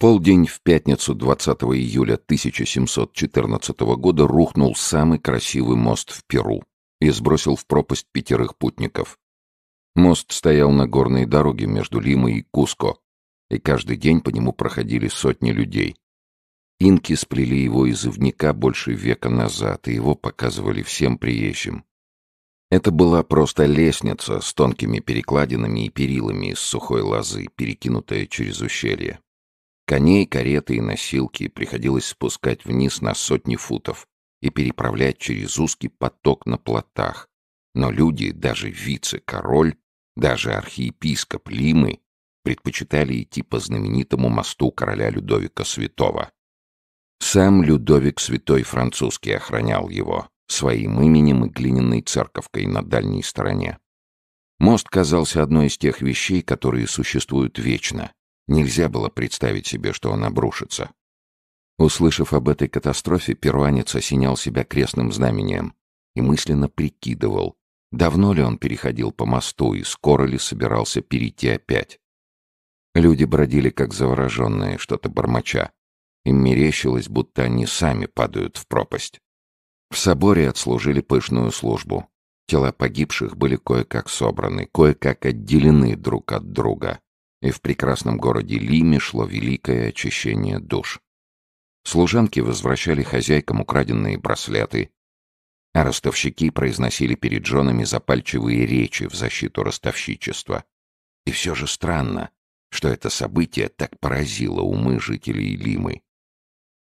полдень в пятницу 20 июля 1714 года рухнул самый красивый мост в Перу и сбросил в пропасть пятерых путников. Мост стоял на горной дороге между Лимой и Куско, и каждый день по нему проходили сотни людей. Инки сплели его из ивника больше века назад, и его показывали всем приезжим. Это была просто лестница с тонкими перекладинами и перилами из сухой лозы, перекинутая через ущелье. Коней, кареты и носилки приходилось спускать вниз на сотни футов и переправлять через узкий поток на плотах. Но люди, даже вице-король, даже архиепископ Лимы предпочитали идти по знаменитому мосту короля Людовика Святого. Сам Людовик Святой Французский охранял его своим именем и глиняной церковкой на дальней стороне. Мост казался одной из тех вещей, которые существуют вечно, Нельзя было представить себе, что он обрушится. Услышав об этой катастрофе, перуанец осенял себя крестным знамением и мысленно прикидывал, давно ли он переходил по мосту и скоро ли собирался перейти опять. Люди бродили как завороженные, что-то бормоча. Им мерещилось, будто они сами падают в пропасть. В соборе отслужили пышную службу. Тела погибших были кое-как собраны, кое-как отделены друг от друга и в прекрасном городе Лиме шло великое очищение душ. Служанки возвращали хозяйкам украденные браслеты, а ростовщики произносили перед женами запальчивые речи в защиту ростовщичества. И все же странно, что это событие так поразило умы жителей Лимы.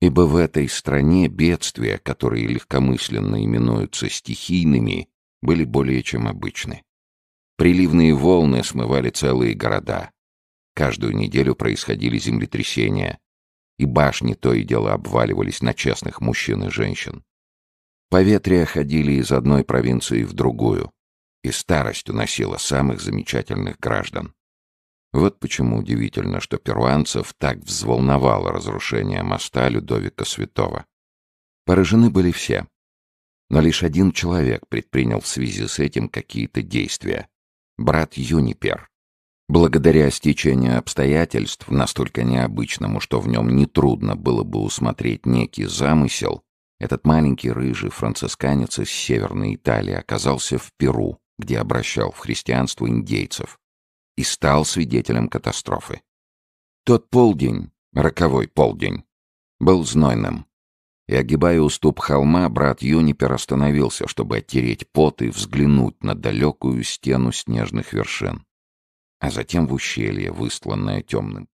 Ибо в этой стране бедствия, которые легкомысленно именуются стихийными, были более чем обычны. Приливные волны смывали целые города, Каждую неделю происходили землетрясения, и башни то и дело обваливались на честных мужчин и женщин. Поветрия ходили из одной провинции в другую, и старость уносила самых замечательных граждан. Вот почему удивительно, что перуанцев так взволновало разрушение моста Людовика Святого. Поражены были все. Но лишь один человек предпринял в связи с этим какие-то действия. Брат Юнипер, Благодаря стечению обстоятельств, настолько необычному, что в нем нетрудно было бы усмотреть некий замысел, этот маленький рыжий францисканец из Северной Италии оказался в Перу, где обращал в христианство индейцев, и стал свидетелем катастрофы. Тот полдень, роковой полдень, был знойным. И, огибая уступ холма, брат Юнипер остановился, чтобы оттереть пот и взглянуть на далекую стену снежных вершин а затем в ущелье, выстланное темным.